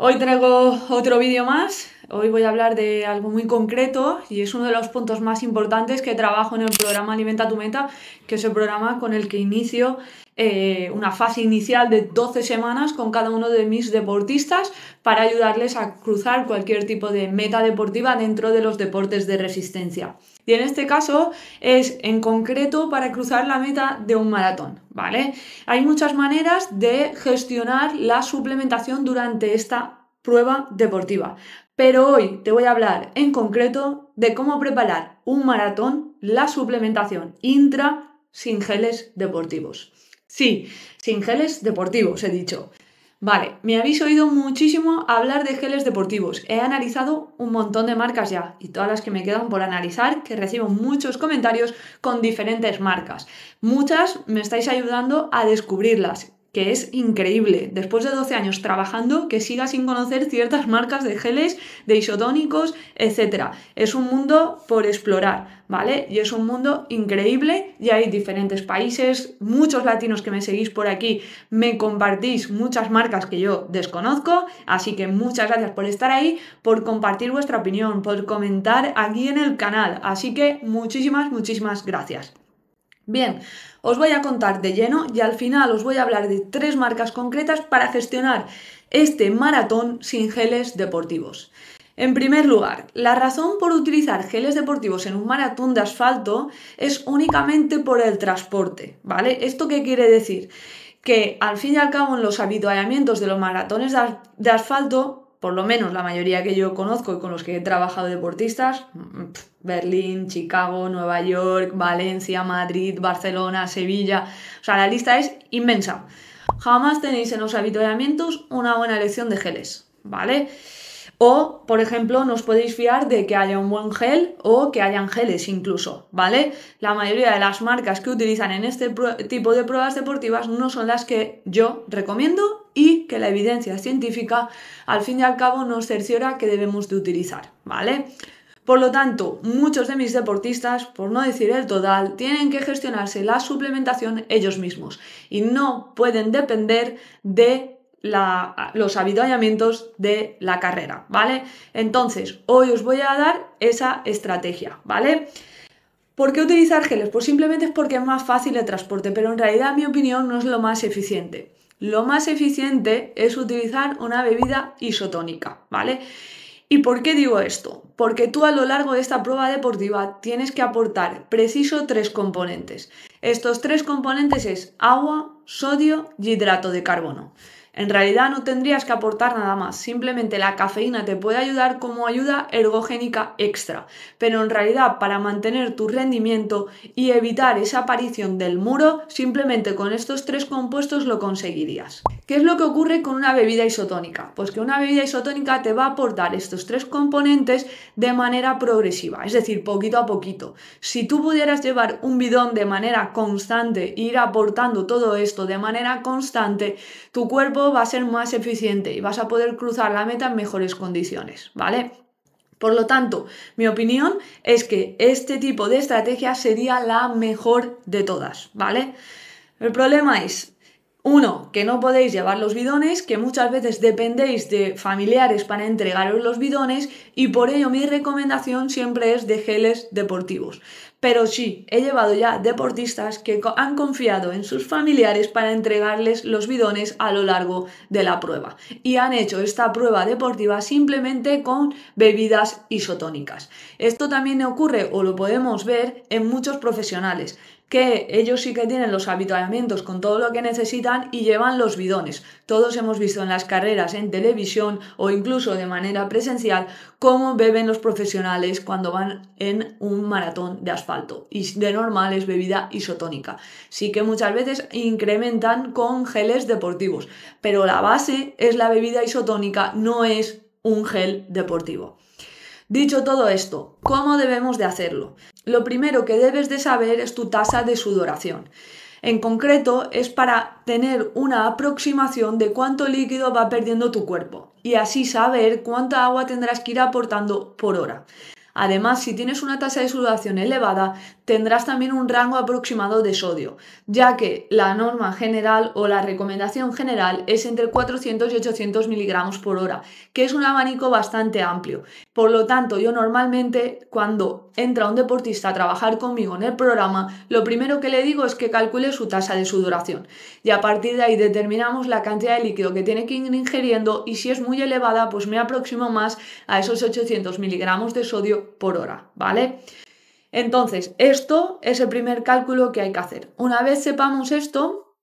Hoy traigo otro vídeo más Hoy voy a hablar de algo muy concreto y es uno de los puntos más importantes que trabajo en el programa Alimenta tu Meta, que es el programa con el que inicio eh, una fase inicial de 12 semanas con cada uno de mis deportistas para ayudarles a cruzar cualquier tipo de meta deportiva dentro de los deportes de resistencia. Y en este caso es en concreto para cruzar la meta de un maratón, ¿vale? Hay muchas maneras de gestionar la suplementación durante esta prueba deportiva. Pero hoy te voy a hablar en concreto de cómo preparar un maratón, la suplementación intra sin geles deportivos. Sí, sin geles deportivos, he dicho. Vale, me habéis oído muchísimo hablar de geles deportivos. He analizado un montón de marcas ya y todas las que me quedan por analizar, que recibo muchos comentarios con diferentes marcas. Muchas me estáis ayudando a descubrirlas que es increíble, después de 12 años trabajando, que siga sin conocer ciertas marcas de geles, de isotónicos, etc. Es un mundo por explorar, ¿vale? Y es un mundo increíble y hay diferentes países, muchos latinos que me seguís por aquí, me compartís muchas marcas que yo desconozco, así que muchas gracias por estar ahí, por compartir vuestra opinión, por comentar aquí en el canal, así que muchísimas, muchísimas gracias. Bien, os voy a contar de lleno y al final os voy a hablar de tres marcas concretas para gestionar este maratón sin geles deportivos. En primer lugar, la razón por utilizar geles deportivos en un maratón de asfalto es únicamente por el transporte, ¿vale? ¿Esto qué quiere decir? Que al fin y al cabo en los habituallamientos de los maratones de asfalto por lo menos la mayoría que yo conozco y con los que he trabajado deportistas, mm, Berlín, Chicago, Nueva York, Valencia, Madrid, Barcelona, Sevilla, o sea, la lista es inmensa. Jamás tenéis en los avituallamientos una buena elección de geles, ¿vale? O, por ejemplo, nos podéis fiar de que haya un buen gel o que hayan geles incluso, ¿vale? La mayoría de las marcas que utilizan en este tipo de pruebas deportivas no son las que yo recomiendo y que la evidencia científica al fin y al cabo nos cerciora que debemos de utilizar, ¿vale? Por lo tanto, muchos de mis deportistas, por no decir el total, tienen que gestionarse la suplementación ellos mismos y no pueden depender de los avituallamientos de la carrera, ¿vale? Entonces, hoy os voy a dar esa estrategia, ¿vale? ¿Por qué utilizar geles? Pues simplemente es porque es más fácil el transporte, pero en realidad, en mi opinión, no es lo más eficiente lo más eficiente es utilizar una bebida isotónica, ¿vale? ¿Y por qué digo esto? Porque tú a lo largo de esta prueba deportiva tienes que aportar preciso tres componentes. Estos tres componentes es agua, sodio y hidrato de carbono. En realidad no tendrías que aportar nada más, simplemente la cafeína te puede ayudar como ayuda ergogénica extra, pero en realidad para mantener tu rendimiento y evitar esa aparición del muro, simplemente con estos tres compuestos lo conseguirías. ¿Qué es lo que ocurre con una bebida isotónica? Pues que una bebida isotónica te va a aportar estos tres componentes de manera progresiva, es decir, poquito a poquito. Si tú pudieras llevar un bidón de manera constante e ir aportando todo esto de manera constante, tu cuerpo va a ser más eficiente y vas a poder cruzar la meta en mejores condiciones, ¿vale? Por lo tanto, mi opinión es que este tipo de estrategia sería la mejor de todas, ¿vale? El problema es, uno, que no podéis llevar los bidones, que muchas veces dependéis de familiares para entregaros los bidones y por ello mi recomendación siempre es de geles deportivos. Pero sí, he llevado ya deportistas que han confiado en sus familiares para entregarles los bidones a lo largo de la prueba y han hecho esta prueba deportiva simplemente con bebidas isotónicas. Esto también ocurre o lo podemos ver en muchos profesionales que ellos sí que tienen los habituallamientos con todo lo que necesitan y llevan los bidones. Todos hemos visto en las carreras, en televisión o incluso de manera presencial cómo beben los profesionales cuando van en un maratón de asfalto. Y de normal es bebida isotónica. Sí que muchas veces incrementan con geles deportivos, pero la base es la bebida isotónica, no es un gel deportivo. Dicho todo esto, ¿cómo debemos de hacerlo? Lo primero que debes de saber es tu tasa de sudoración. En concreto, es para tener una aproximación de cuánto líquido va perdiendo tu cuerpo y así saber cuánta agua tendrás que ir aportando por hora. Además, si tienes una tasa de sudoración elevada, tendrás también un rango aproximado de sodio, ya que la norma general o la recomendación general es entre 400 y 800 miligramos por hora, que es un abanico bastante amplio. Por lo tanto, yo normalmente cuando entra un deportista a trabajar conmigo en el programa, lo primero que le digo es que calcule su tasa de sudoración y a partir de ahí determinamos la cantidad de líquido que tiene que ir ingiriendo y si es muy elevada, pues me aproximo más a esos 800 miligramos de sodio por hora, ¿vale? Entonces, esto es el primer cálculo que hay que hacer. Una vez sepamos esto,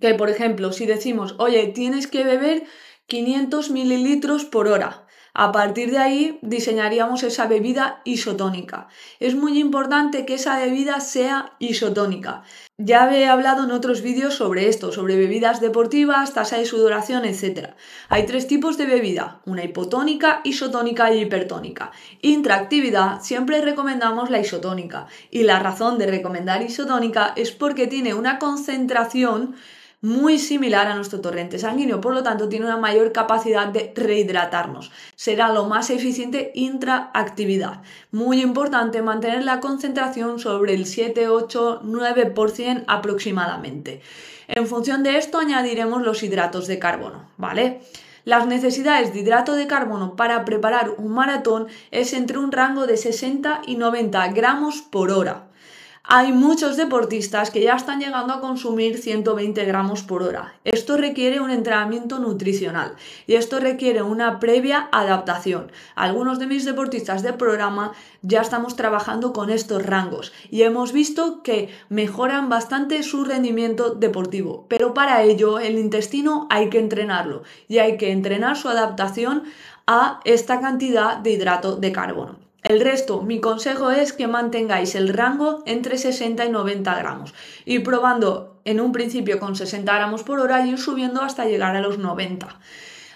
que por ejemplo, si decimos, oye, tienes que beber 500 mililitros por hora, a partir de ahí diseñaríamos esa bebida isotónica. Es muy importante que esa bebida sea isotónica. Ya he hablado en otros vídeos sobre esto, sobre bebidas deportivas, tasa de sudoración, etc. Hay tres tipos de bebida, una hipotónica, isotónica y hipertónica. Intraactividad, siempre recomendamos la isotónica y la razón de recomendar isotónica es porque tiene una concentración muy similar a nuestro torrente sanguíneo, por lo tanto tiene una mayor capacidad de rehidratarnos. Será lo más eficiente intraactividad. Muy importante mantener la concentración sobre el 7, 8, 9% aproximadamente. En función de esto añadiremos los hidratos de carbono, ¿vale? Las necesidades de hidrato de carbono para preparar un maratón es entre un rango de 60 y 90 gramos por hora, hay muchos deportistas que ya están llegando a consumir 120 gramos por hora. Esto requiere un entrenamiento nutricional y esto requiere una previa adaptación. Algunos de mis deportistas de programa ya estamos trabajando con estos rangos y hemos visto que mejoran bastante su rendimiento deportivo. Pero para ello el intestino hay que entrenarlo y hay que entrenar su adaptación a esta cantidad de hidrato de carbono. El resto, mi consejo es que mantengáis el rango entre 60 y 90 gramos y probando en un principio con 60 gramos por hora y subiendo hasta llegar a los 90.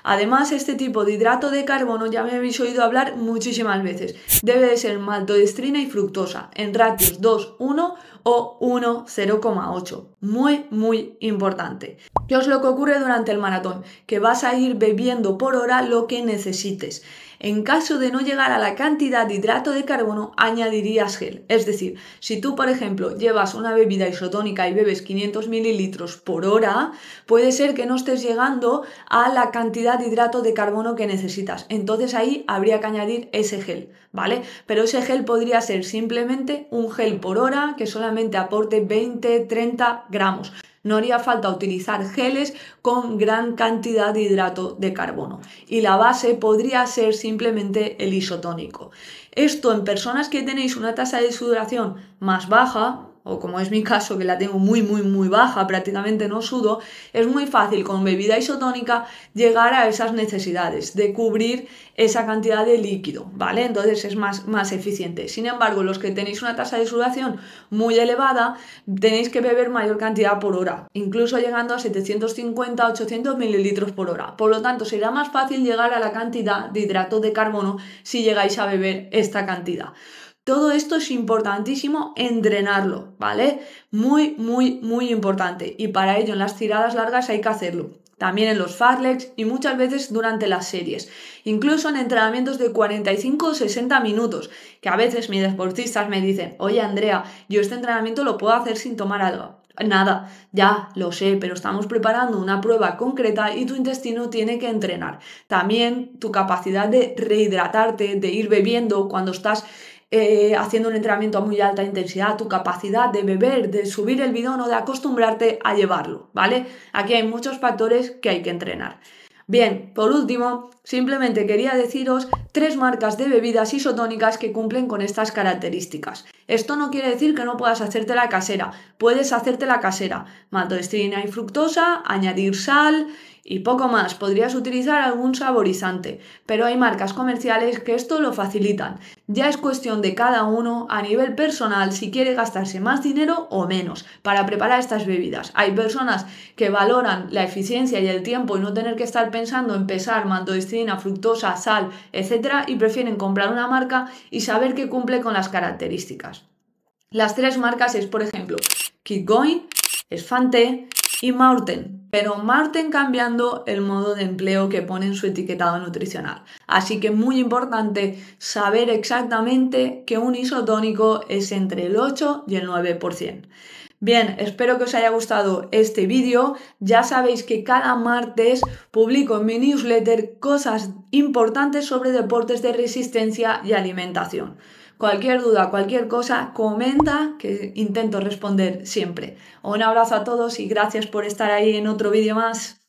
Además, este tipo de hidrato de carbono ya me habéis oído hablar muchísimas veces. Debe ser maltodestrina y fructosa en ratios 2, 1 o 1, 0,8. Muy, muy importante. ¿Qué os lo que ocurre durante el maratón? Que vas a ir bebiendo por hora lo que necesites. En caso de no llegar a la cantidad de hidrato de carbono, añadirías gel. Es decir, si tú, por ejemplo, llevas una bebida isotónica y bebes 500 mililitros por hora, puede ser que no estés llegando a la cantidad de hidrato de carbono que necesitas. Entonces ahí habría que añadir ese gel, ¿vale? Pero ese gel podría ser simplemente un gel por hora que solamente aporte 20-30 gramos. No haría falta utilizar geles con gran cantidad de hidrato de carbono. Y la base podría ser simplemente el isotónico. Esto en personas que tenéis una tasa de sudoración más baja, o como es mi caso que la tengo muy muy muy baja, prácticamente no sudo, es muy fácil con bebida isotónica llegar a esas necesidades de cubrir esa cantidad de líquido, ¿vale? Entonces es más, más eficiente. Sin embargo, los que tenéis una tasa de sudación muy elevada, tenéis que beber mayor cantidad por hora, incluso llegando a 750-800 mililitros por hora. Por lo tanto, será más fácil llegar a la cantidad de hidrato de carbono si llegáis a beber esta cantidad. Todo esto es importantísimo entrenarlo, ¿vale? Muy, muy, muy importante. Y para ello en las tiradas largas hay que hacerlo. También en los farlex y muchas veces durante las series. Incluso en entrenamientos de 45 o 60 minutos, que a veces mis deportistas me dicen, oye Andrea, yo este entrenamiento lo puedo hacer sin tomar algo. Nada, ya lo sé, pero estamos preparando una prueba concreta y tu intestino tiene que entrenar. También tu capacidad de rehidratarte, de ir bebiendo cuando estás eh, haciendo un entrenamiento a muy alta intensidad, tu capacidad de beber, de subir el bidón o de acostumbrarte a llevarlo, ¿vale? Aquí hay muchos factores que hay que entrenar. Bien, por último, simplemente quería deciros tres marcas de bebidas isotónicas que cumplen con estas características. Esto no quiere decir que no puedas hacerte la casera, puedes hacerte la casera, maltodextrina y fructosa, añadir sal, y poco más. Podrías utilizar algún saborizante, pero hay marcas comerciales que esto lo facilitan. Ya es cuestión de cada uno a nivel personal si quiere gastarse más dinero o menos para preparar estas bebidas. Hay personas que valoran la eficiencia y el tiempo y no tener que estar pensando en pesar maltodextrina, fructosa, sal, etcétera y prefieren comprar una marca y saber que cumple con las características. Las tres marcas es, por ejemplo, Kitcoin, Esfante y Marten, pero Marten cambiando el modo de empleo que pone en su etiquetado nutricional. Así que muy importante saber exactamente que un isotónico es entre el 8 y el 9%. Bien, espero que os haya gustado este vídeo. Ya sabéis que cada martes publico en mi newsletter cosas importantes sobre deportes de resistencia y alimentación. Cualquier duda, cualquier cosa, comenta que intento responder siempre. Un abrazo a todos y gracias por estar ahí en otro vídeo más.